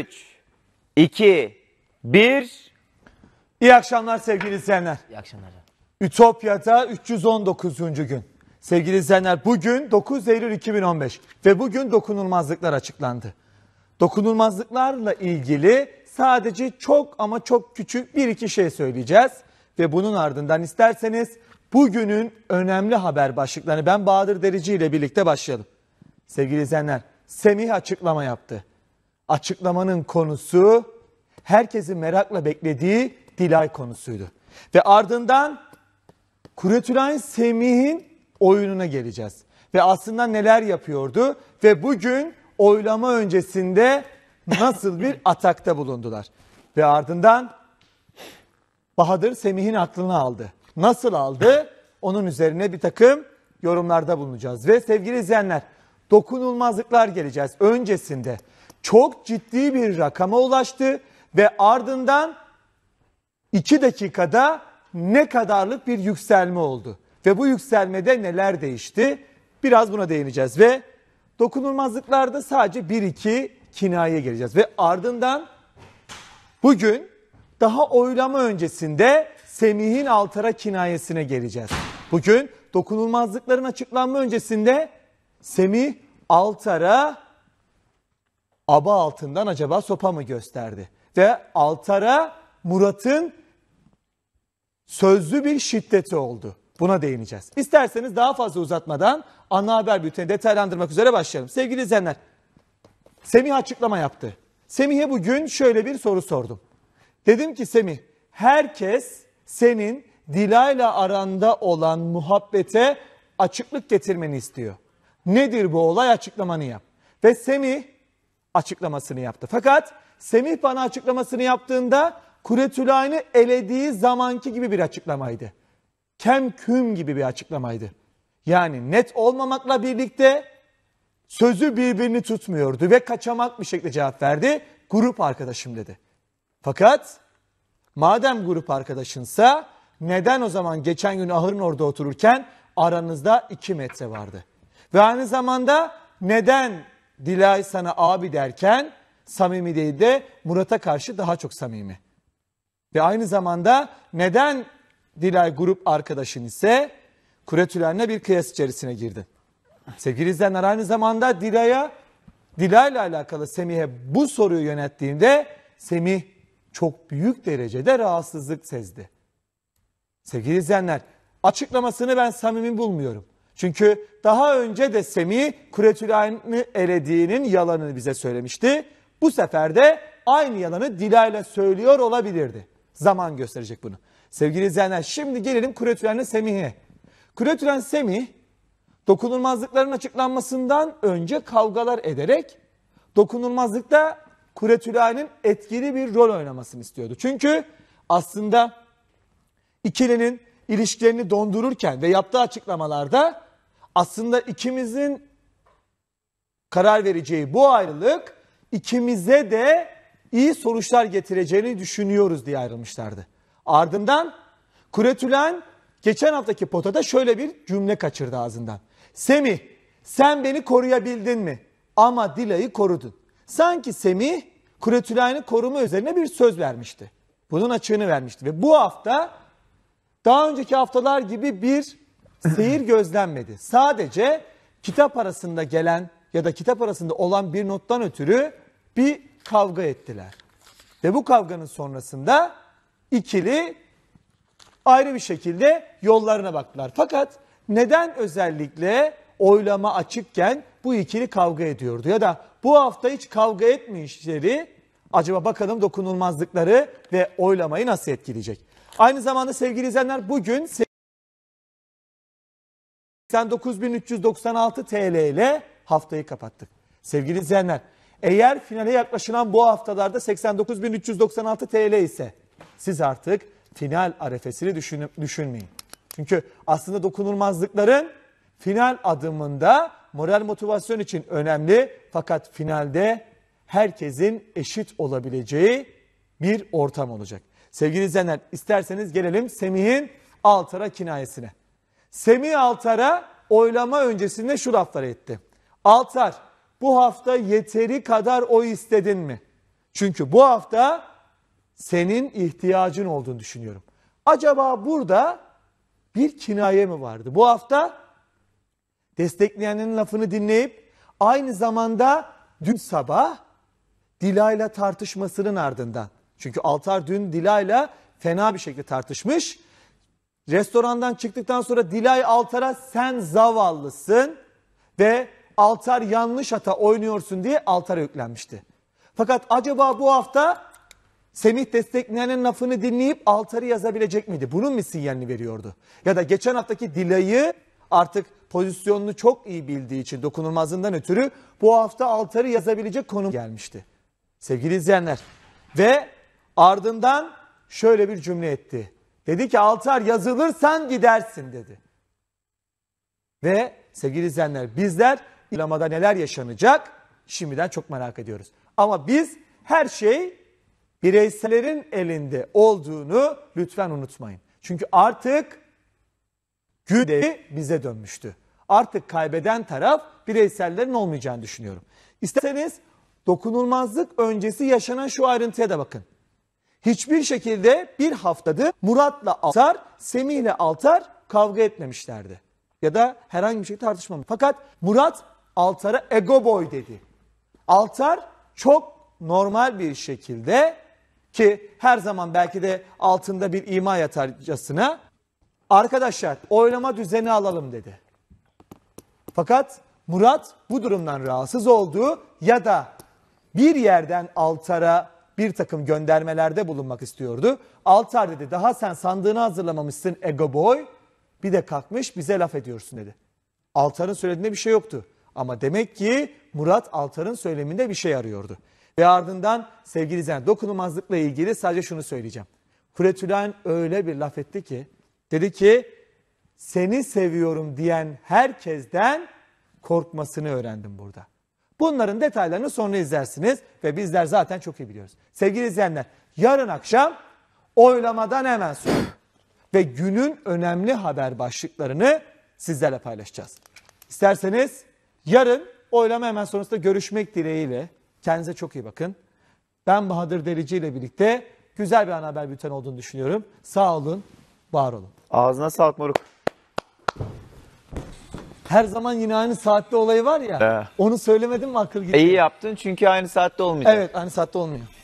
3, 2, 1. İyi akşamlar sevgili izleyenler. İyi akşamlar. Ütopya'da 319. gün. Sevgili izleyenler bugün 9 Eylül 2015 ve bugün dokunulmazlıklar açıklandı. Dokunulmazlıklarla ilgili sadece çok ama çok küçük bir iki şey söyleyeceğiz. Ve bunun ardından isterseniz bugünün önemli haber başlıklarını ben Bahadır Derici ile birlikte başlayalım. Sevgili izleyenler Semih açıklama yaptı açıklamanın konusu herkesi merakla beklediği Dilay konusuydu. Ve ardından Kuretülen Semih'in oyununa geleceğiz. Ve aslında neler yapıyordu ve bugün oylama öncesinde nasıl bir atakta bulundular. Ve ardından Bahadır Semih'in aklını aldı. Nasıl aldı? Onun üzerine bir takım yorumlarda bulunacağız. Ve sevgili izleyenler dokunulmazlıklar geleceğiz. Öncesinde çok ciddi bir rakama ulaştı ve ardından 2 dakikada ne kadarlık bir yükselme oldu. Ve bu yükselmede neler değişti? Biraz buna değineceğiz ve dokunulmazlıklarda sadece 1-2 kinaya geleceğiz. Ve ardından bugün daha oylama öncesinde Semih'in Altara kinayesine geleceğiz. Bugün dokunulmazlıkların açıklanma öncesinde Semih Altar'a aba altından acaba sopa mı gösterdi? Ve Altar'a Murat'ın sözlü bir şiddeti oldu. Buna değineceğiz. İsterseniz daha fazla uzatmadan ana haber bülteni detaylandırmak üzere başlayalım. Sevgili izleyenler, Semih açıklama yaptı. Semih'e bugün şöyle bir soru sordum. Dedim ki Semih, herkes senin Dilay'la aranda olan muhabbete açıklık getirmeni istiyor. Nedir bu olay açıklamanı yap. Ve Semih açıklamasını yaptı. Fakat Semih bana açıklamasını yaptığında Kuretülayn'ı elediği zamanki gibi bir açıklamaydı. Kem küm gibi bir açıklamaydı. Yani net olmamakla birlikte sözü birbirini tutmuyordu ve kaçamak bir şekilde cevap verdi. Grup arkadaşım dedi. Fakat madem grup arkadaşınsa neden o zaman geçen gün ahırın orada otururken aranızda 2 metre vardı? Ve aynı zamanda neden Dilay sana abi derken samimi değil de Murat'a karşı daha çok samimi. Ve aynı zamanda neden Dilay grup arkadaşın ise Kuretülen'le bir kıyas içerisine girdi. Sevgili izleyenler aynı zamanda Dilay'a Dilay'la alakalı Semih'e bu soruyu yönettiğinde Semih çok büyük derecede rahatsızlık sezdi. Sevgili izleyenler açıklamasını ben samimi bulmuyorum. Çünkü daha önce de Semi Kuretülayn'ı elediğinin yalanını bize söylemişti. Bu sefer de aynı yalanı Dilay'la söylüyor olabilirdi. Zaman gösterecek bunu. Sevgili izleyenler şimdi gelelim Kuretülen'le Semih'e. Kuretülen Semih dokunulmazlıkların açıklanmasından önce kavgalar ederek dokunulmazlıkta Kuretülen'in etkili bir rol oynamasını istiyordu. Çünkü aslında ikilinin ilişkilerini dondururken ve yaptığı açıklamalarda aslında ikimizin karar vereceği bu ayrılık ikimize de iyi sonuçlar getireceğini düşünüyoruz diye ayrılmışlardı. Ardından Kuretülen geçen haftaki potada şöyle bir cümle kaçırdı ağzından. Semih sen beni koruyabildin mi? Ama Dila'yı korudun. Sanki Semih Kuretülen'i koruma üzerine bir söz vermişti. Bunun açığını vermişti ve bu hafta daha önceki haftalar gibi bir seyir gözlenmedi. Sadece kitap arasında gelen ya da kitap arasında olan bir nottan ötürü bir kavga ettiler. Ve bu kavganın sonrasında ikili ayrı bir şekilde yollarına baktılar. Fakat neden özellikle oylama açıkken bu ikili kavga ediyordu? Ya da bu hafta hiç kavga etmişleri acaba bakalım dokunulmazlıkları ve oylamayı nasıl etkileyecek? Aynı zamanda sevgili izleyenler bugün... 89.396 TL ile haftayı kapattık. Sevgili izleyenler eğer finale yaklaşılan bu haftalarda 89.396 TL ise siz artık final arefesini düşün, düşünmeyin. Çünkü aslında dokunulmazlıkların final adımında moral motivasyon için önemli fakat finalde herkesin eşit olabileceği bir ortam olacak. Sevgili izleyenler isterseniz gelelim Semih'in altıra kinayesine. Semih Altar'a oylama öncesinde şu lafları etti. Altar bu hafta yeteri kadar oy istedin mi? Çünkü bu hafta senin ihtiyacın olduğunu düşünüyorum. Acaba burada bir kinaye mi vardı? Bu hafta destekleyenin lafını dinleyip aynı zamanda dün sabah Dilay'la tartışmasının ardından. Çünkü Altar dün Dilay'la fena bir şekilde tartışmış. Restorandan çıktıktan sonra Dilay Altar'a sen zavallısın ve Altar yanlış hata oynuyorsun diye Altar'a yüklenmişti. Fakat acaba bu hafta Semih destekleyenin lafını dinleyip Altar'ı yazabilecek miydi? Bunun mu sinyalini veriyordu? Ya da geçen haftaki Dilay'ı artık pozisyonunu çok iyi bildiği için dokunulmazlığından ötürü bu hafta Altar'ı yazabilecek konu gelmişti. Sevgili izleyenler ve ardından şöyle bir cümle etti. Dedi ki altar yazılırsan gidersin dedi. Ve sevgili izleyenler bizler İlamada neler yaşanacak şimdiden çok merak ediyoruz. Ama biz her şey bireyselerin elinde olduğunu lütfen unutmayın. Çünkü artık gündeyi bize dönmüştü. Artık kaybeden taraf bireysellerin olmayacağını düşünüyorum. İsterseniz dokunulmazlık öncesi yaşanan şu ayrıntıya da bakın hiçbir şekilde bir haftadır Murat'la Altar, Semih'le Altar kavga etmemişlerdi. Ya da herhangi bir şey tartışmamış. Fakat Murat Altar'a ego boy dedi. Altar çok normal bir şekilde ki her zaman belki de altında bir ima yatarcasına arkadaşlar oylama düzeni alalım dedi. Fakat Murat bu durumdan rahatsız oldu ya da bir yerden Altar'a bir takım göndermelerde bulunmak istiyordu. Altar dedi daha sen sandığını hazırlamamışsın ego boy. Bir de kalkmış bize laf ediyorsun dedi. Altar'ın söylediğinde bir şey yoktu. Ama demek ki Murat Altar'ın söyleminde bir şey arıyordu. Ve ardından sevgili izleyen dokunulmazlıkla ilgili sadece şunu söyleyeceğim. Kuretülen öyle bir laf etti ki dedi ki seni seviyorum diyen herkesten korkmasını öğrendim burada. Bunların detaylarını sonra izlersiniz ve bizler zaten çok iyi biliyoruz. Sevgili izleyenler yarın akşam oylamadan hemen sonra ve günün önemli haber başlıklarını sizlerle paylaşacağız. İsterseniz yarın oylama hemen sonrasında görüşmek dileğiyle kendinize çok iyi bakın. Ben Bahadır Delici ile birlikte güzel bir ana haber bülten olduğunu düşünüyorum. Sağ olun, var olun. Ağzına sağlık Moruk her zaman yine aynı saatte olayı var ya. Evet. Onu söylemedim mi akıl gitti? İyi yaptın çünkü aynı saatte olmayacak. Evet aynı saatte olmuyor.